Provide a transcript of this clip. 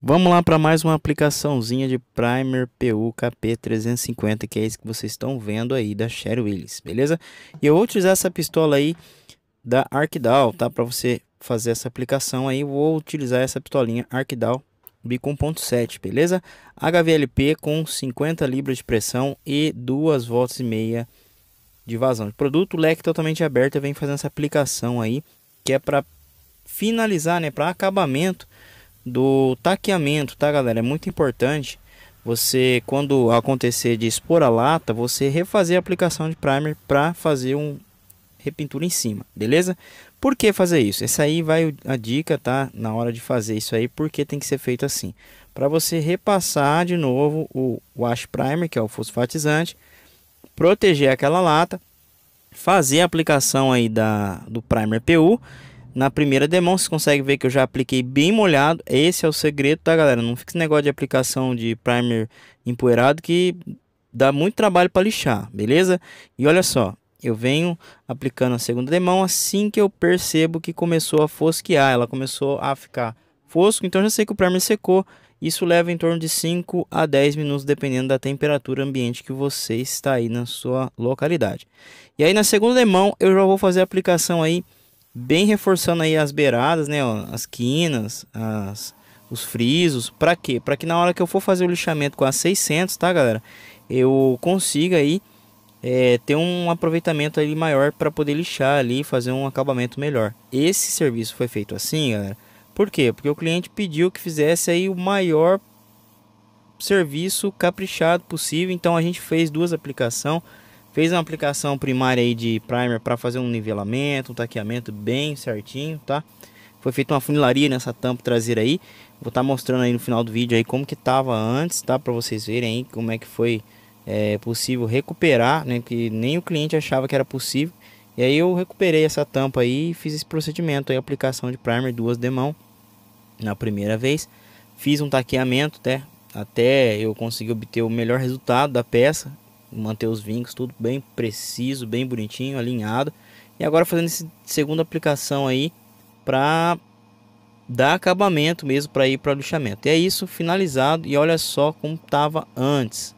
Vamos lá para mais uma aplicaçãozinha de Primer PU KP350, que é isso que vocês estão vendo aí da Sherry Willis, beleza? E eu vou utilizar essa pistola aí da Arkdal, tá? Para você fazer essa aplicação aí, vou utilizar essa pistolinha Arkdal bico 1.7, beleza? HVLP com 50 libras de pressão e 2 voltas e meia de vazão de produto, leque totalmente aberto, eu venho fazendo essa aplicação aí, que é para finalizar, né, para acabamento do taqueamento, tá galera? É muito importante você, quando acontecer de expor a lata, você refazer a aplicação de primer para fazer um repintura em cima, beleza? Por que fazer isso? Essa aí vai a dica, tá? Na hora de fazer isso aí, porque tem que ser feito assim. Para você repassar de novo o wash primer, que é o fosfatizante, proteger aquela lata, fazer a aplicação aí da, do primer PU na primeira demão, você consegue ver que eu já apliquei bem molhado. Esse é o segredo, tá, galera? Não fica esse negócio de aplicação de primer empoeirado que dá muito trabalho para lixar, beleza? E olha só, eu venho aplicando a segunda demão assim que eu percebo que começou a fosquear. Ela começou a ficar fosco, então já sei que o primer secou. Isso leva em torno de 5 a 10 minutos, dependendo da temperatura ambiente que você está aí na sua localidade. E aí na segunda demão eu já vou fazer a aplicação aí bem reforçando aí as beiradas, né, ó, as quinas, as, os frisos, para quê? Para que na hora que eu for fazer o lixamento com a 600, tá, galera, eu consiga aí é, ter um aproveitamento ali maior para poder lixar ali, fazer um acabamento melhor. Esse serviço foi feito assim, galera. Por quê? Porque o cliente pediu que fizesse aí o maior serviço caprichado possível. Então a gente fez duas aplicações Fez uma aplicação primária aí de primer para fazer um nivelamento, um taqueamento bem certinho, tá? Foi feita uma funilaria nessa tampa traseira aí. Vou estar tá mostrando aí no final do vídeo aí como que tava antes, tá? Para vocês verem aí como é que foi é, possível recuperar, né? Que nem o cliente achava que era possível. E aí eu recuperei essa tampa aí e fiz esse procedimento aí, aplicação de primer duas de mão na primeira vez. Fiz um taqueamento até, né? até eu conseguir obter o melhor resultado da peça manter os vincos, tudo bem preciso, bem bonitinho, alinhado. E agora fazendo essa segunda aplicação aí para dar acabamento mesmo para ir para o lixamento. E é isso, finalizado. E olha só como estava antes.